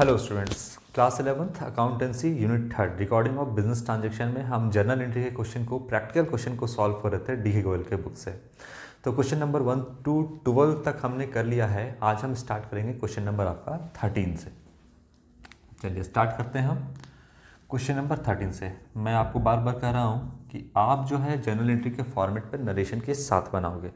hello students class eleventh accountancy unit third recording of business transaction में हम journal entry के question को practical question को solve कर रहे थे डी के गोयल के बुक से तो question number one two twelve तक हमने कर लिया है आज हम स्टार्ट करेंगे क्वेश्चन नंबर आपका थर्टीन से चलिए स्टार्ट करते हैं हम क्वेश्चन नंबर थर्टीन से मैं आपको बार बार कह रहा हूँ कि आप जो है जर्नल एंट्री के फॉर्मेट पर नरेशन के साथ बनाओगे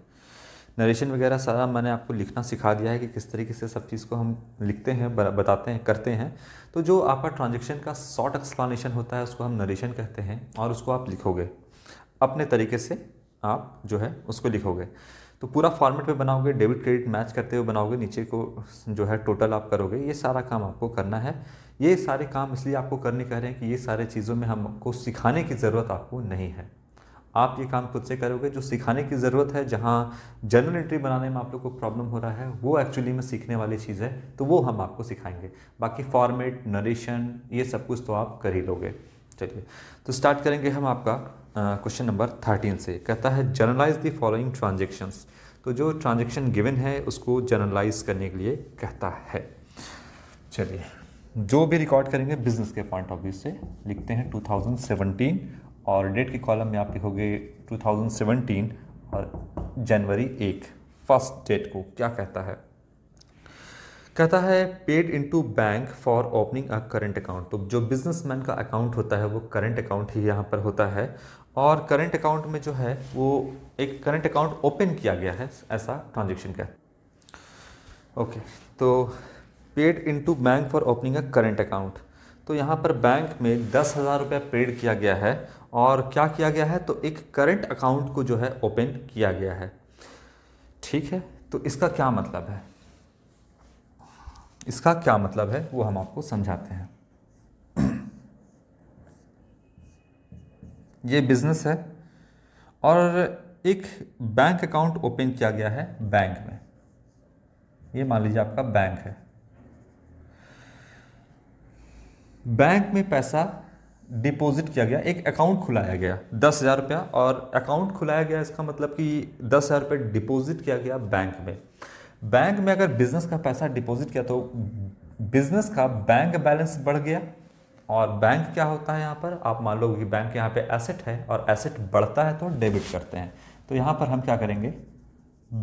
नरेशन वगैरह सारा मैंने आपको लिखना सिखा दिया है कि किस तरीके से सब चीज़ को हम लिखते हैं बताते हैं करते हैं तो जो आपका ट्रांजेक्शन का शॉर्ट एक्सप्लानेशन होता है उसको हम नरेशन कहते हैं और उसको आप लिखोगे अपने तरीके से आप जो है उसको लिखोगे तो पूरा फॉर्मेट पे बनाओगे डेबिट क्रेडिट मैच करते हुए बनाओगे नीचे को जो है टोटल आप करोगे ये सारा काम आपको करना है ये सारे काम इसलिए आपको करने कह रहे हैं कि ये सारे चीज़ों में हमको सिखाने की ज़रूरत आपको नहीं है आप ये काम खुद से करोगे जो सिखाने की ज़रूरत है जहाँ जर्नल एंट्री बनाने में आप लोग को प्रॉब्लम हो रहा है वो एक्चुअली में सीखने वाली चीज़ है तो वो हम आपको सिखाएंगे बाकी फॉर्मेट नरेशन ये सब कुछ तो आप कर ही लोगे चलिए तो स्टार्ट करेंगे हम आपका क्वेश्चन नंबर थर्टीन से कहता है जर्नलाइज द फॉलोइंग ट्रांजेक्शन्स तो जो ट्रांजेक्शन गिवन है उसको जर्नलाइज करने के लिए कहता है चलिए जो भी रिकॉर्ड करेंगे बिजनेस के पॉइंट ऑफ व्यू से लिखते हैं 2017 और डेट के कॉलम में आप लिखोगे 2017 और जनवरी एक फर्स्ट डेट को क्या कहता है कहता है paid to bank for opening a current account तो जो बिजनेसमैन का अकाउंट होता है वो करंट अकाउंट ही यहाँ पर होता है और करंट अकाउंट में जो है वो एक करंट अकाउंट ओपन किया गया है ऐसा ट्रांजेक्शन का ओके तो paid to bank for opening a current account तो यहाँ पर बैंक में दस हज़ार रुपये पेड किया गया है और क्या किया गया है तो एक करंट अकाउंट को जो है ओपन किया गया है ठीक है तो इसका क्या मतलब है इसका क्या मतलब है वो हम आपको समझाते हैं ये बिजनेस है और एक बैंक अकाउंट ओपन किया गया है बैंक में ये मान लीजिए आपका बैंक है बैंक में पैसा डिपॉजिट किया गया एक अकाउंट खुलाया गया दस हज़ार रुपया और अकाउंट खुलाया गया इसका मतलब कि दस हज़ार रुपये डिपॉजिट किया गया बैंक में बैंक में अगर बिजनेस का पैसा डिपॉजिट किया तो बिजनेस का बैंक बैलेंस बढ़ गया और बैंक क्या होता है यहाँ पर आप मान लो कि बैंक यहाँ पे एसेट है और एसेट बढ़ता है तो डेबिट करते हैं तो यहाँ पर हम क्या करेंगे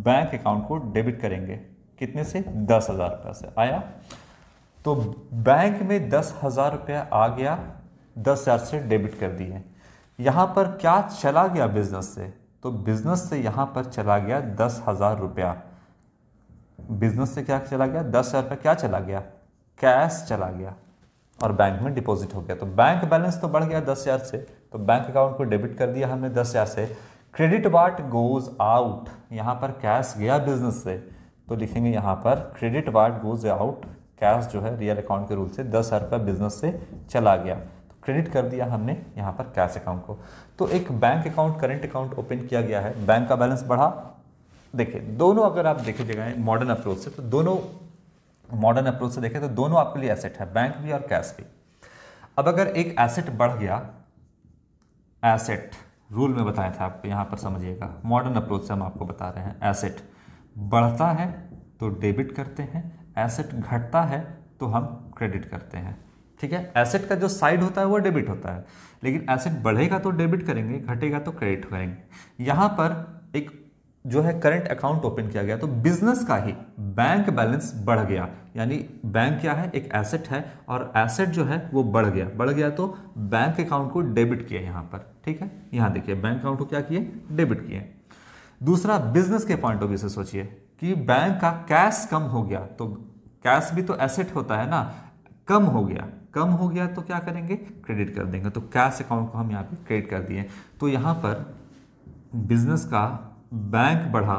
बैंक अकाउंट को डेबिट करेंगे कितने से दस हज़ार रुपये से आया तो बैंक में दस हज़ार रुपया आ गया दस हज़ार से डेबिट कर दिए यहाँ पर क्या चला गया बिज़नेस से तो बिज़नेस से यहाँ पर चला गया दस हज़ार रुपया बिज़नेस से क्या चला गया दस हज़ार रुपया क्या चला गया कैश चला गया और बैंक में डिपॉजिट हो गया तो बैंक बैलेंस तो बढ़ गया दस हज़ार से तो बैंक अकाउंट को डेबिट कर दिया हमने दस हज़ार से क्रेडिट वाट गोज़ आउट यहाँ पर कैश गया बिजनेस से तो लिखेंगे यहाँ पर credit what goes out cash जो है रियल अकाउंट के रूल से दस हज़ार रुपया बिजनेस से चला गया तो क्रेडिट कर दिया हमने यहाँ पर कैश अकाउंट को तो एक bank account current account open किया गया है बैंक का बैलेंस बढ़ा देखिए दोनों अगर आप देखे जगह मॉडर्न अप्रोच से तो दोनों मॉडर्न अप्रोच से देखें तो दोनों आपके लिए एसेट है बैंक भी और कैश भी अब अगर एक एसेट बढ़ गया एसेट रूल में बताया था आपको यहाँ पर समझिएगा मॉडर्न अप्रोच से हम आपको बता रहे हैं एसेट बढ़ता है तो डेबिट करते हैं एसेट घटता है तो हम क्रेडिट करते हैं ठीक है एसेट का जो साइड होता है वो डेबिट होता है लेकिन एसेट बढ़ेगा तो डेबिट करेंगे घटेगा तो क्रेडिट करेंगे यहाँ पर एक जो है करंट अकाउंट ओपन किया गया तो बिजनेस का ही बैंक बैलेंस बढ़ गया यानी बैंक क्या है एक एसेट है और एसेट जो है वो बढ़ गया बढ़ गया तो बैंक अकाउंट को डेबिट किया यहाँ पर ठीक है यहाँ देखिए बैंक अकाउंट को क्या किए डेबिट किए दूसरा बिजनेस के पॉइंट ऑफ व्यू से सोचिए कि बैंक का कैश कम हो गया तो कैश भी तो एसेट होता है ना कम हो गया कम हो गया तो क्या करेंगे क्रेडिट कर देंगे तो कैश अकाउंट को हम यहाँ पे क्रेडिट कर दिए तो यहाँ पर बिजनेस का बैंक बढ़ा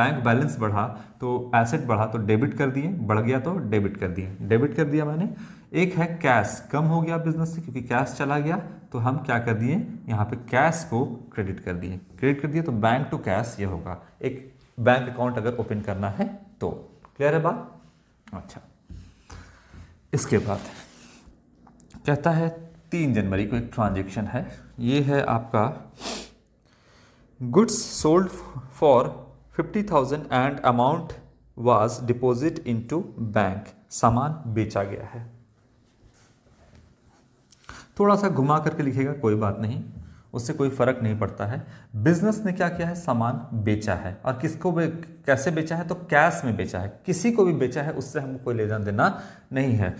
बैंक बैलेंस बढ़ा तो एसेट बढ़ा तो डेबिट कर दिए बढ़ गया तो डेबिट कर दिए डेबिट कर दिया मैंने एक है कैश कम हो गया बिजनेस से क्योंकि कैश चला गया तो हम क्या कर दिए यहाँ पे कैश को क्रेडिट कर दिए क्रेडिट कर दिए तो बैंक टू कैश ये होगा एक बैंक अकाउंट अगर ओपन करना है तो क्लियर है बात अच्छा इसके बाद कहता है तीन जनवरी को एक ट्रांजेक्शन है ये है आपका goods sold for fifty thousand and amount was deposit into bank सामान बेचा गया है थोड़ा सा घुमा करके लिखेगा कोई बात नहीं उससे कोई फ़र्क नहीं पड़ता है बिजनेस ने क्या किया है सामान बेचा है और किसको बे, कैसे बेचा है तो कैश में बेचा है किसी को भी बेचा है उससे हमको कोई लेना देना नहीं है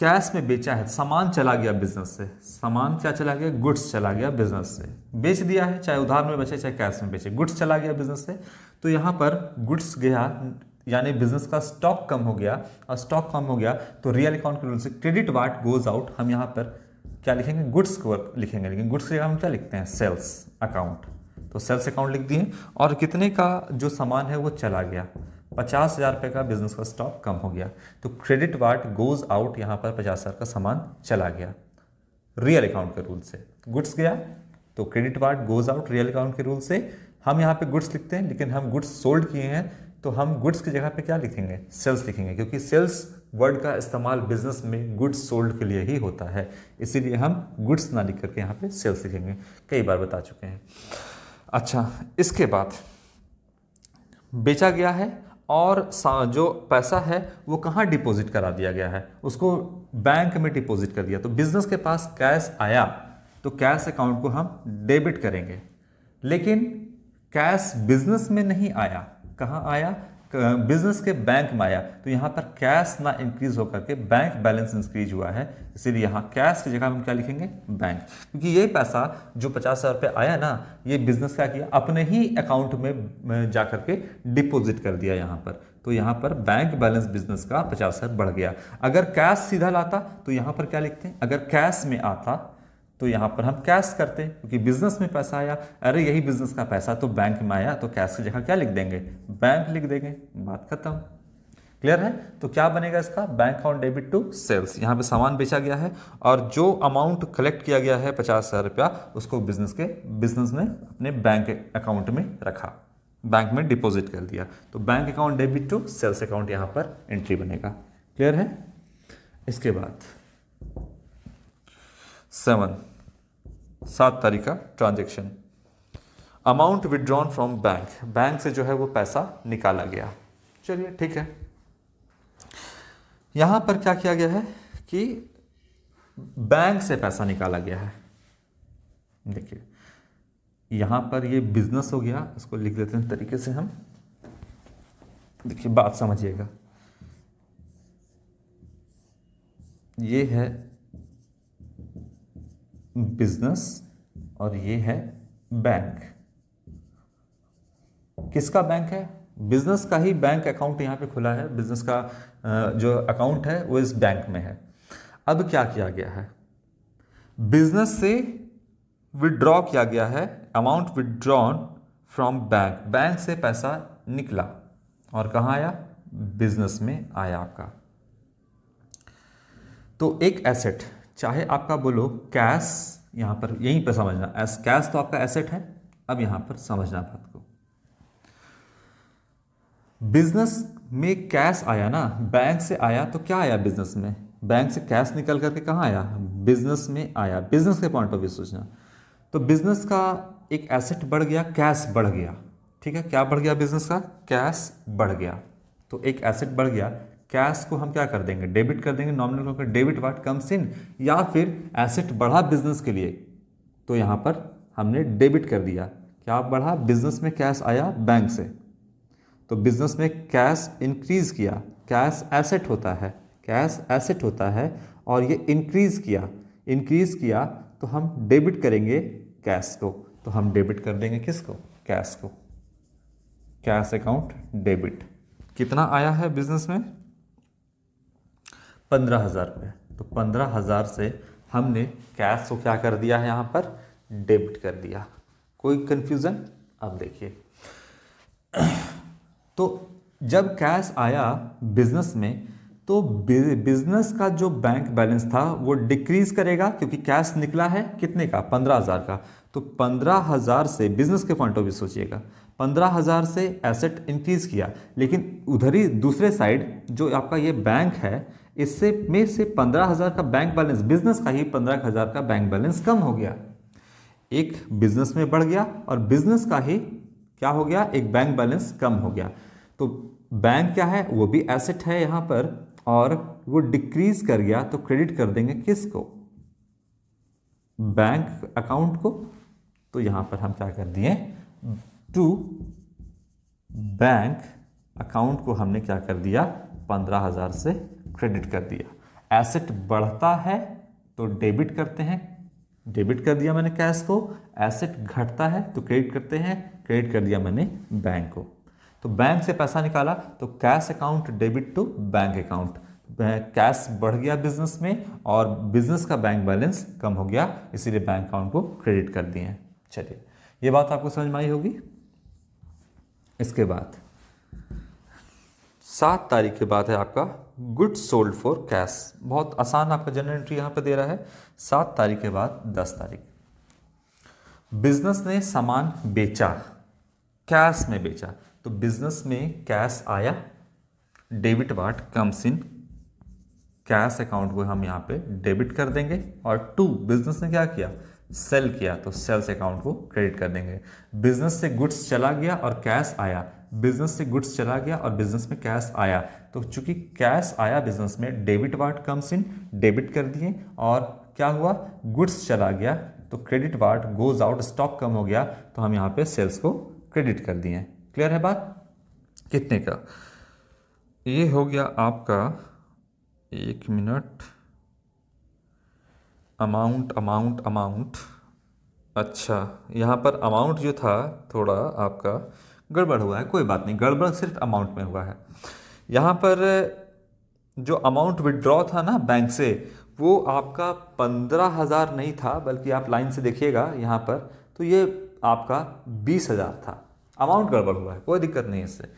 कैश में बेचा है सामान चला गया बिजनेस से सामान क्या चला गया गुड्स चला गया बिजनेस से बेच दिया है चाहे उधार में बेचे चाहे कैश में बेचे गुड्स चला गया बिजनेस से तो यहाँ पर गुड्स गया यानी बिजनेस का स्टॉक कम हो गया और स्टॉक कम हो गया तो रियल अकाउंट के रूल से क्रेडिट वाट गोज आउट हम यहाँ पर क्या लिखेंगे गुड्स को लिखेंगे लेकिन गुड्स की जगह हम क्या लिखते हैं सेल्स अकाउंट तो सेल्स अकाउंट लिख दिए और कितने का जो सामान है वो चला गया पचास हज़ार रुपये का बिजनेस का स्टॉक कम हो गया तो क्रेडिट वार्ड गोज़ आउट यहाँ पर पचास हज़ार का सामान चला गया रियल अकाउंट के रूल से गुड्स गया तो credit what goes out real account के रूल से हम यहाँ पे गुड्स लिखते हैं लेकिन हम गुड्स सोल्ड किए हैं तो हम गुड्स की जगह पे क्या लिखेंगे सेल्स लिखेंगे क्योंकि सेल्स वर्ड का इस्तेमाल बिजनेस में गुड्स सोल्ड के लिए ही होता है इसीलिए हम गुड्स ना लिख करके यहाँ पे सेल्स लिखेंगे कई बार बता चुके हैं अच्छा इसके बाद बेचा गया है और जो पैसा है वो कहाँ डिपॉजिट करा दिया गया है उसको बैंक में डिपॉजिट कर दिया तो बिजनेस के पास कैश आया तो कैश अकाउंट को हम डेबिट करेंगे लेकिन कैश बिजनेस में नहीं आया कहाँ आया बिजनेस के बैंक में आया तो यहाँ पर कैश ना इंक्रीज होकर के बैंक बैलेंस इंक्रीज हुआ है इसीलिए यहाँ कैश की जगह हम क्या लिखेंगे बैंक क्योंकि ये पैसा जो पचास हज़ार रुपये आया ना ये बिजनेस क्या किया अपने ही अकाउंट में जा करके डिपोजिट कर दिया यहाँ पर तो यहाँ पर बैंक बैलेंस बिजनेस का पचास हज़ार बढ़ गया अगर कैश सीधा लाता तो यहाँ पर क्या लिखते हैं अगर कैश में आता तो यहाँ पर हम कैश करते क्योंकि बिजनेस में पैसा आया अरे यही बिजनेस का पैसा तो बैंक में आया तो कैश की जगह क्या लिख देंगे बैंक लिख देंगे बात खत्म क्लियर है तो क्या बनेगा इसका bank on debit to sales यहाँ पे सामान बेचा गया है और जो अमाउंट कलेक्ट किया गया है पचास हज़ार रुपया उसको बिजनेस के बिजनेस ने अपने बैंक अकाउंट में रखा बैंक में डिपॉजिट कर दिया तो bank account debit to sales account यहाँ पर एंट्री बनेगा क्लियर है इसके बाद सेवन सात तारीख का transaction amount withdrawn from bank bank से जो है वो पैसा निकाला गया चलिए ठीक है यहां पर क्या किया गया है कि बैंक से पैसा निकाला गया है देखिए यहां पर ये बिजनेस हो गया इसको लिख लेते हैं तरीके से हम देखिए बात समझिएगा ये है बिजनेस और ये है बैंक किसका बैंक है बिजनेस का ही बैंक अकाउंट यहां पे खुला है बिजनेस का जो अकाउंट है वो इस बैंक में है अब क्या किया गया है बिजनेस से विड्रॉ किया गया है amount withdrawn from bank bank से पैसा निकला और कहा आया बिजनेस में आया आपका तो एक एसेट चाहे आपका बोलो कैश यहां पर यहीं पर समझना एस कैश तो आपका एसेट है अब यहां पर समझना बात को बिजनेस में कैश आया ना बैंक से आया तो क्या आया बिजनेस में बैंक से कैश निकल करके कहाँ आया बिजनेस में आया बिजनेस के पॉइंट ऑफ व्यू सोचना तो बिजनेस का एक एसेट बढ़ गया कैश बढ़ गया ठीक है क्या बढ़ गया बिजनेस का कैश बढ़ गया तो एक एसेट बढ़ गया कैश को हम क्या कर देंगे डेबिट कर देंगे नॉमिनल को डेबिट वाट कम्स इन या फिर एसेट बढ़ा बिजनेस के लिए तो यहाँ पर हमने डेबिट कर दिया क्या बढ़ा बिजनेस में कैश आया बैंक से तो बिजनेस में कैश इंक्रीज किया कैश एसेट होता है कैश एसेट होता है और ये इंक्रीज किया इंक्रीज किया तो हम डेबिट करेंगे कैश को तो हम डेबिट कर देंगे किसको कैश को कैश अकाउंट डेबिट कितना आया है बिजनेस में पंद्रह हज़ार रुपये तो पंद्रह हज़ार से हमने कैश को तो क्या कर दिया है यहाँ पर डेबिट कर दिया कोई कन्फ्यूज़न अब देखिए तो जब कैश आया बिजनेस में तो बिजनेस का जो बैंक बैलेंस था वो डिक्रीज करेगा क्योंकि कैश निकला है कितने का पंद्रह हज़ार का तो पंद्रह हज़ार से बिजनेस के पॉइंट ऑफ व्यू सोचिएगा पंद्रह हज़ार से एसेट इंक्रीज किया लेकिन उधर ही दूसरे साइड जो आपका ये बैंक है इससे में से पंद्रह हज़ार का बैंक बैलेंस बिजनेस का ही पंद्रह हज़ार का बैंक बैलेंस कम हो गया एक बिजनेस में बढ़ गया और बिजनेस का ही क्या हो गया एक बैंक बैलेंस कम हो गया तो बैंक क्या है वो भी एसेट है यहाँ पर और वो डिक्रीज कर गया तो क्रेडिट कर देंगे किसको बैंक अकाउंट को तो यहाँ पर हम क्या कर दिए टू बैंक अकाउंट को हमने क्या कर दिया पंद्रह हज़ार से क्रेडिट कर दिया एसेट बढ़ता है तो डेबिट करते हैं डेबिट कर दिया मैंने कैश को एसेट घटता है तो क्रेडिट करते हैं क्रेडिट कर दिया मैंने बैंक को तो बैंक से पैसा निकाला तो cash account debit to bank account cash बढ़ गया बिजनेस में और बिजनेस का बैंक बैलेंस कम हो गया इसीलिए बैंक अकाउंट को क्रेडिट कर दिए हैं चलिए ये बात आपको समझ में आई होगी इसके बाद सात तारीख के बाद है आपका गुड सोल्ड फॉर कैश बहुत आसान आपका जनरल एंट्री यहां पर दे रहा है सात तारीख के बाद दस तारीख बिजनेस ने सामान बेचा कैश में बेचा तो बिजनेस में कैश आया debit what comes in cash account को हम यहाँ पे डेबिट कर देंगे और टू बिजनेस ने क्या किया सेल किया तो सेल्स अकाउंट को क्रेडिट कर देंगे बिजनेस से गुड्स चला गया और कैश आया बिजनेस से गुड्स चला गया और बिजनेस में कैश आया तो चूंकि कैश आया बिजनेस में debit what comes in debit कर दिए और क्या हुआ गुड्स चला गया तो credit what goes out stock कम हो गया तो हम यहाँ पे सेल्स को क्रेडिट कर दिए क्लियर है बात कितने का ये हो गया आपका एक मिनट अमाउंट अमाउंट अमाउंट अच्छा यहाँ पर अमाउंट जो था थोड़ा आपका गड़बड़ हुआ है कोई बात नहीं गड़बड़ सिर्फ अमाउंट में हुआ है यहाँ पर जो अमाउंट विड्रॉ था ना बैंक से वो आपका पंद्रह हज़ार नहीं था बल्कि आप लाइन से देखिएगा यहाँ पर तो ये आपका बीस हज़ार था अमाउंट गड़बड़ हुआ है कोई दिक्कत नहीं है इससे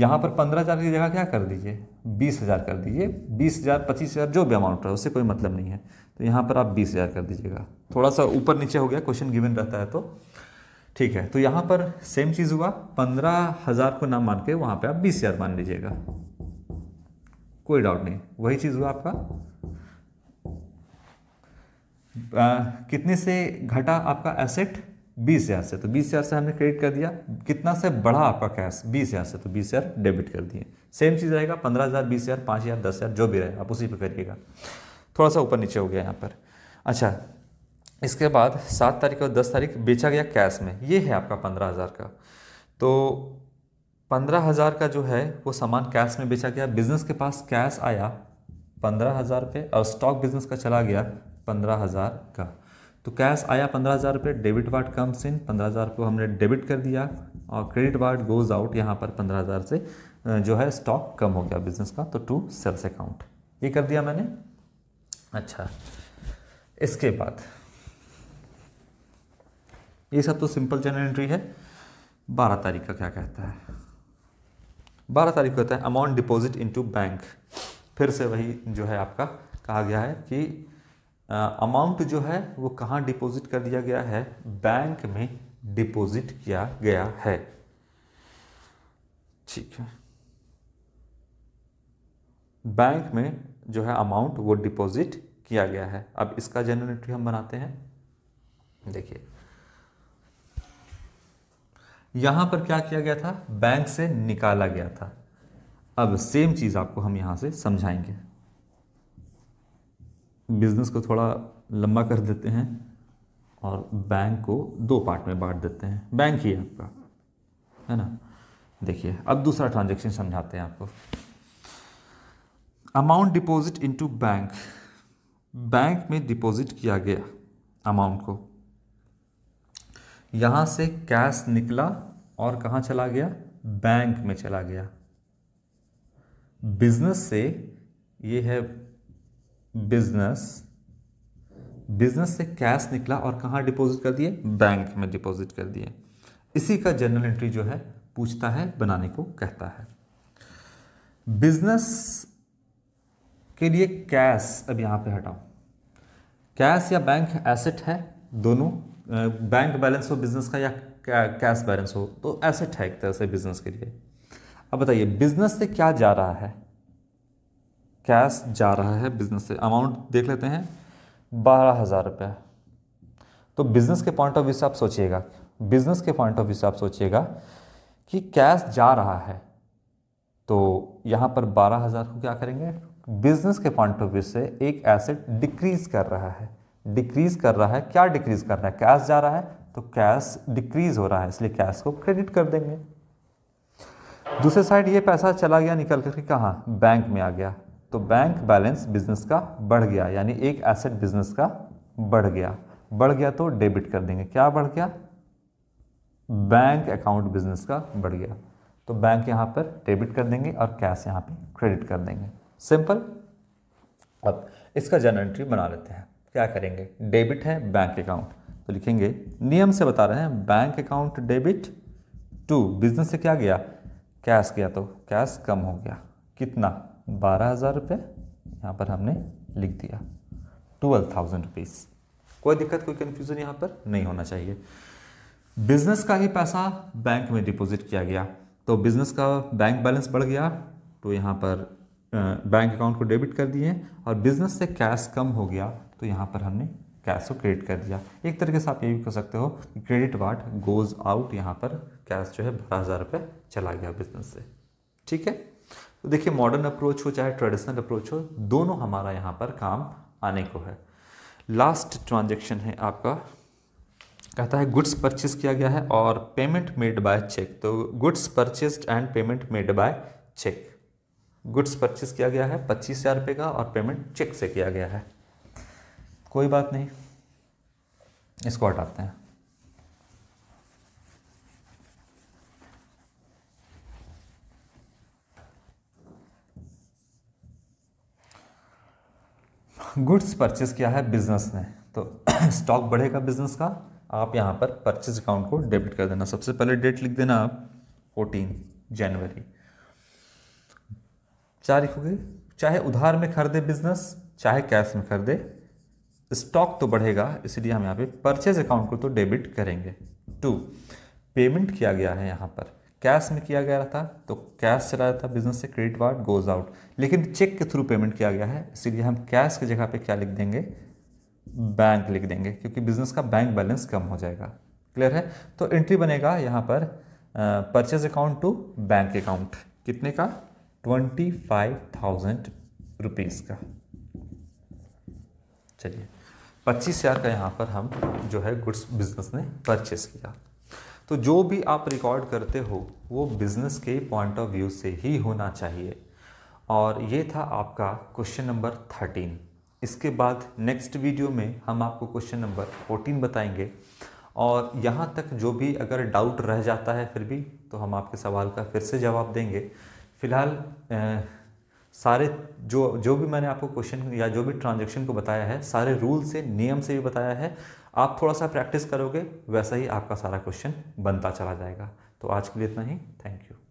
यहाँ पर पंद्रह हज़ार की जगह क्या कर दीजिए बीस हज़ार कर दीजिए बीस हज़ार पच्चीस हज़ार जो भी अमाउंट है उससे कोई मतलब नहीं है तो यहाँ पर आप बीस हज़ार कर दीजिएगा थोड़ा सा ऊपर नीचे हो गया क्वेश्चन गिवन रहता है तो ठीक है तो यहाँ पर सेम चीज़ हुआ पंद्रह हज़ार को ना मान के वहाँ पे आप बीस हज़ार मान लीजिएगा कोई डाउट नहीं वही चीज़ हुआ आपका आ, कितने से घटा आपका एसेट बीस हज़ार से तो बीस हज़ार से हमने क्रेडिट कर दिया कितना से बढ़ा आपका कैश बीस हज़ार से तो बीस हज़ार डेबिट कर दिए सेम चीज़ रहेगा पंद्रह हज़ार बीस हज़ार पाँच हज़ार दस हज़ार जो भी रहे आप उसी पर करिएगा थोड़ा सा ऊपर नीचे हो गया यहाँ पर अच्छा इसके बाद सात तारीख और दस तारीख बेचा गया कैश में ये है आपका पंद्रह हज़ार का तो पंद्रह हज़ार का जो है वो सामान कैश में बेचा गया बिजनेस के पास कैश आया पंद्रह हज़ार रुपये और स्टॉक बिजनेस का चला गया पंद्रह हज़ार का तो कैश आया पंद्रह हज़ार रुपये डेबिट वार्ड कम्स इन पंद्रह हज़ार को हमने डेबिट कर दिया और क्रेडिट वार्ड गोज़ आउट यहाँ पर पंद्रह हज़ार से जो है स्टॉक कम हो गया बिजनेस का तो टू सेल्स अकाउंट ये कर दिया मैंने अच्छा इसके बाद ये सब तो सिंपल जनरल एंट्री है बारह तारीख का क्या कहता है बारह तारीख कहता है अमाउंट डिपॉजिट इनटू बैंक फिर से वही जो है आपका कहा गया है कि अमाउंट जो है वो कहाँ डिपॉजिट कर दिया गया है बैंक में डिपॉजिट किया गया है ठीक है बैंक में जो है अमाउंट वो डिपॉजिट किया गया है अब इसका जनरल एंट्री हम बनाते हैं देखिए यहां पर क्या किया गया था बैंक से निकाला गया था अब सेम चीज़ आपको हम यहां से समझाएंगे बिजनेस को थोड़ा लंबा कर देते हैं और बैंक को दो पार्ट में बांट देते हैं बैंक ही आपका है ना देखिए अब दूसरा ट्रांजेक्शन समझाते हैं आपको amount deposit into bank bank में डिपॉजिट किया गया अमाउंट को यहाँ से कैश निकला और कहाँ चला गया बैंक में चला गया बिजनेस से ये है बिजनेस बिजनेस से कैश निकला और कहाँ डिपॉजिट कर दिए बैंक में डिपॉजिट कर दिए इसी का जनरल एंट्री जो है पूछता है बनाने को कहता है बिजनेस के लिए कैश अब यहाँ पे हटाओ कैश या बैंक एसेट है दोनों बैंक बैलेंस हो बिजनेस का या कैश बैलेंस हो तो एसेट है ऐसे बिजनेस के लिए अब बताइए बिजनेस से क्या जा रहा है कैश जा रहा है बिजनेस से अमाउंट देख लेते हैं बारह हज़ार रुपया तो बिजनेस के पॉइंट ऑफ व्यू से आप सोचिएगा बिजनेस के पॉइंट ऑफ व्यू से आप सोचिएगा कि कैश जा रहा है तो यहाँ पर बारह हज़ार को क्या करेंगे बिजनेस के पॉइंट ऑफ व्यू से एक एसेट डिक्रीज कर रहा है डिक्रीज कर रहा है क्या डिक्रीज कर रहा है कैश जा रहा है तो कैश डिक्रीज हो रहा है इसलिए कैश को क्रेडिट कर देंगे दूसरे साइड ये पैसा चला गया निकल करके कहाँ बैंक में आ गया तो बैंक बैलेंस बिजनेस का बढ़ गया यानी एक एसेट बिजनेस का बढ़ गया बढ़ गया तो डेबिट कर देंगे क्या बढ़ गया बैंक अकाउंट बिजनेस का बढ़ गया तो बैंक यहाँ पर डेबिट कर देंगे और कैश यहाँ पे क्रेडिट कर देंगे सिंपल अब इसका जर्नल एंट्री बना लेते हैं क्या करेंगे डेबिट है बैंक अकाउंट तो लिखेंगे नियम से बता रहे हैं bank account debit to business से क्या गया कैश गया तो कैश कम हो गया कितना बारह हज़ार रुपये यहाँ पर हमने लिख दिया ट्वेल्व थाउजेंड रुपीज़ कोई दिक्कत कोई कन्फ्यूज़न यहाँ पर नहीं होना चाहिए बिजनेस का ही पैसा बैंक में डिपॉजिट किया गया तो बिजनेस का बैंक बैलेंस बढ़ गया तो यहाँ पर बैंक अकाउंट को डेबिट कर दिए और बिजनेस से कैश कम हो गया तो यहाँ पर हमने कैश को क्रेडिट कर दिया एक तरीके से आप ये भी कह सकते हो कि क्रेडिट वाट गोज़ आउट यहाँ पर कैश जो है बारह हज़ार रुपये चला गया बिजनेस से ठीक है तो देखिए मॉडर्न अप्रोच हो चाहे ट्रेडिशनल अप्रोच हो दोनों हमारा यहाँ पर काम आने को है लास्ट ट्रांजेक्शन है आपका कहता है गुड्स परचेज किया गया है और पेमेंट मेड बाय चेक तो goods purchase and payment made by cheque goods purchase किया गया है पच्चीस हज़ार रुपये का और पेमेंट चेक से किया गया है कोई बात नहीं इसको हटाते हैं गुड्स परचेज किया है बिजनेस ने तो स्टॉक बढ़ेगा बिजनेस का आप यहां पर परचेज अकाउंट को डेबिट कर देना सबसे पहले डेट लिख देना आप फोर्टीन जनवरी चार लिखोगे चाहे उधार में खरीदे बिजनेस चाहे कैश में खरीदे स्टॉक तो बढ़ेगा इसलिए हम यहाँ पे परचेज अकाउंट को तो डेबिट करेंगे टू पेमेंट किया गया है यहाँ पर कैश में किया गया था तो कैश चला रहा था बिजनेस से क्रेडिट कार्ड गोज आउट लेकिन चेक के थ्रू पेमेंट किया गया है इसीलिए हम कैश की जगह पे क्या लिख देंगे बैंक लिख देंगे क्योंकि बिजनेस का बैंक बैलेंस कम हो जाएगा क्लियर है तो एंट्री बनेगा यहाँ पर purchase account to bank account कितने का ट्वेंटी फाइव थाउजेंड रुपीज़ का चलिए पच्चीस हज़ार का यहाँ पर हम जो है गुड्स बिजनेस ने परचेस किया तो जो भी आप रिकॉर्ड करते हो वो बिज़नेस के पॉइंट ऑफ व्यू से ही होना चाहिए और ये था आपका क्वेश्चन नंबर थर्टीन इसके बाद नेक्स्ट वीडियो में हम आपको क्वेश्चन नंबर फोर्टीन बताएंगे और यहाँ तक जो भी अगर डाउट रह जाता है फिर भी तो हम आपके सवाल का फिर से जवाब देंगे फ़िलहाल सारे जो जो भी मैंने आपको क्वेश्चन या जो भी ट्रांजेक्शन को बताया है सारे रूल से नियम से भी बताया है आप थोड़ा सा प्रैक्टिस करोगे वैसा ही आपका सारा क्वेश्चन बनता चला जाएगा तो आज के लिए इतना ही थैंक यू